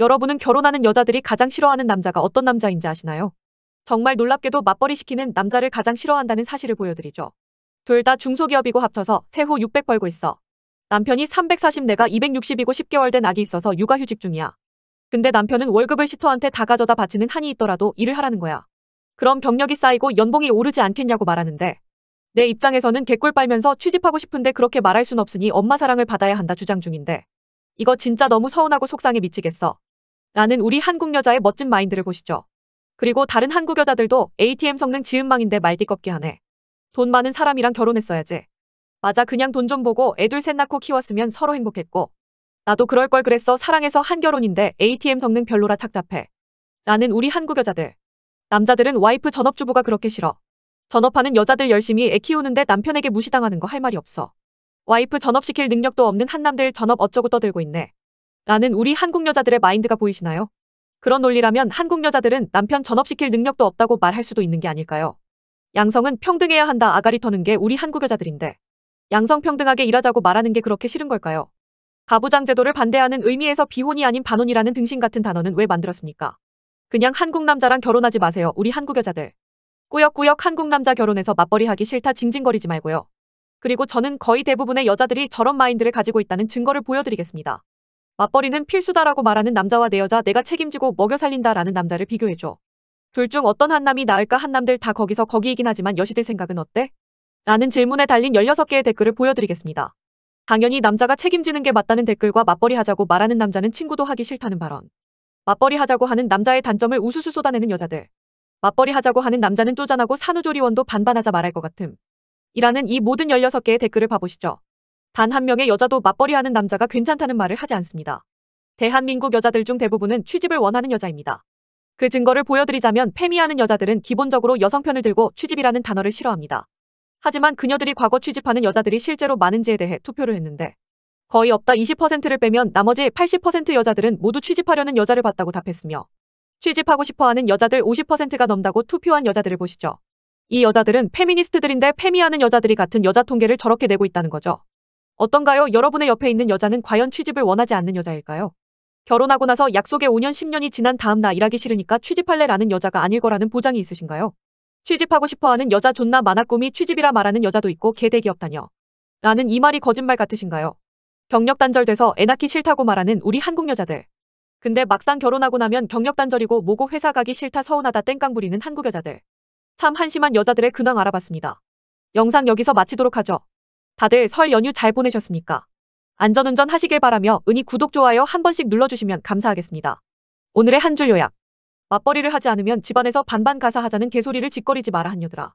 여러분은 결혼하는 여자들이 가장 싫어하는 남자가 어떤 남자인지 아시나요? 정말 놀랍게도 맞벌이 시키는 남자를 가장 싫어한다는 사실을 보여드리죠. 둘 다 중소기업이고 합쳐서 세후 600 벌고 있어. 남편이 340 내가 260이고 10개월 된 아기 있어서 육아휴직 중이야. 근데 남편은 월급을 시토한테다 가져다 바치는 한이 있더라도 일을 하라는 거야. 그럼 경력이 쌓이고 연봉이 오르지 않겠냐고 말하는데 내 입장에서는 개꿀 빨면서 취집하고 싶은데 그렇게 말할 순 없으니 엄마 사랑을 받아야 한다 주장 중인데 이거 진짜 너무 서운하고 속상해 미치겠어. 라는 우리 한국 여자의 멋진 마인드를 보시죠. 그리고 다른 한국 여자들도 ATM 성능 지은망인데 말띠껍게 하네. 돈 많은 사람이랑 결혼했어야지. 맞아 그냥 돈 좀 보고 애둘 셋 낳고 키웠으면 서로 행복했고. 나도 그럴 걸 그랬어 사랑해서 한 결혼인데 ATM 성능 별로라 착잡해. 라는 우리 한국 여자들. 남자들은 와이프 전업주부가 그렇게 싫어. 전업하는 여자들 열심히 애 키우는데 남편에게 무시당하는 거 할 말이 없어. 와이프 전업시킬 능력도 없는 한남들 전업 어쩌고 떠들고 있네. 라는 우리 한국 여자들의 마인드가 보이시나요? 그런 논리라면 한국 여자들은 남편 전업시킬 능력도 없다고 말할 수도 있는 게 아닐까요? 양성은 평등해야 한다 아가리 터는 게 우리 한국 여자들인데 양성평등하게 일하자고 말하는 게 그렇게 싫은 걸까요? 가부장 제도를 반대하는 의미에서 비혼이 아닌 반혼이라는 등신 같은 단어는 왜 만들었습니까? 그냥 한국 남자랑 결혼하지 마세요 우리 한국 여자들. 꾸역꾸역 한국 남자 결혼해서 맞벌이 하기 싫다 징징거리지 말고요. 그리고 저는 거의 대부분의 여자들이 저런 마인드를 가지고 있다는 증거를 보여드리겠습니다. 맞벌이는 필수다라고 말하는 남자와 내 여자 내가 책임지고 먹여 살린다라는 남자를 비교해줘. 둘 중 어떤 한남이 나을까 한남들 다 거기서 거기이긴 하지만 여시들 생각은 어때? 라는 질문에 달린 16개의 댓글을 보여드리겠습니다. 당연히 남자가 책임지는 게 맞다는 댓글과 맞벌이 하자고 말하는 남자는 친구도 하기 싫다는 발언. 맞벌이 하자고 하는 남자의 단점을 우수수 쏟아내는 여자들. 맞벌이 하자고 하는 남자는 쪼잔하고 산후조리원도 반반하자 말할 것 같음. 이라는 이 모든 16개의 댓글을 봐보시죠. 단한 명의 여자도 맞벌이하는 남자가 괜찮다는 말을 하지 않습니다. 대한민국 여자들 중 대부분은 취집을 원하는 여자입니다. 그 증거를 보여드리자면 페미하는 여자들은 기본적으로 여성편을 들고 취집이라는 단어를 싫어합니다. 하지만 그녀들이 과거 취집하는 여자들이 실제로 많은지에 대해 투표를 했는데 거의 없다 20%를 빼면 나머지 80% 여자들은 모두 취집하려는 여자를 봤다고 답했으며 취집하고 싶어하는 여자들 50%가 넘다고 투표한 여자들을 보시죠. 이 여자들은 페미니스트들인데 페미하는 여자들이 같은 여자 통계를 저렇게 내고 있다는 거죠. 어떤가요? 여러분의 옆에 있는 여자는 과연 취집을 원하지 않는 여자일까요? 결혼하고 나서 약속의 5년 10년이 지난 다음 나 일하기 싫으니까 취집할래라는 여자가 아닐 거라는 보장이 있으신가요? 취집하고 싶어하는 여자 존나 만화 꿈이 취집이라 말하는 여자도 있고 개대기없 다녀. 라는 이 말이 거짓말 같으신가요? 경력 단절돼서 애 낳기 싫다고 말하는 우리 한국 여자들. 근데 막상 결혼하고 나면 경력 단절이고 뭐고 회사 가기 싫다 서운하다 땡깡 부리는 한국 여자들. 참 한심한 여자들의 근황 알아봤습니다. 영상 여기서 마치도록 하죠. 다들 설 연휴 잘 보내셨습니까? 안전운전 하시길 바라며 은희 구독, 좋아요 한 번씩 눌러주시면 감사하겠습니다. 오늘의 한 줄 요약. 맞벌이를 하지 않으면 집안에서 반반 가사 하자는 개소리를 짓거리지 마라 한여들아.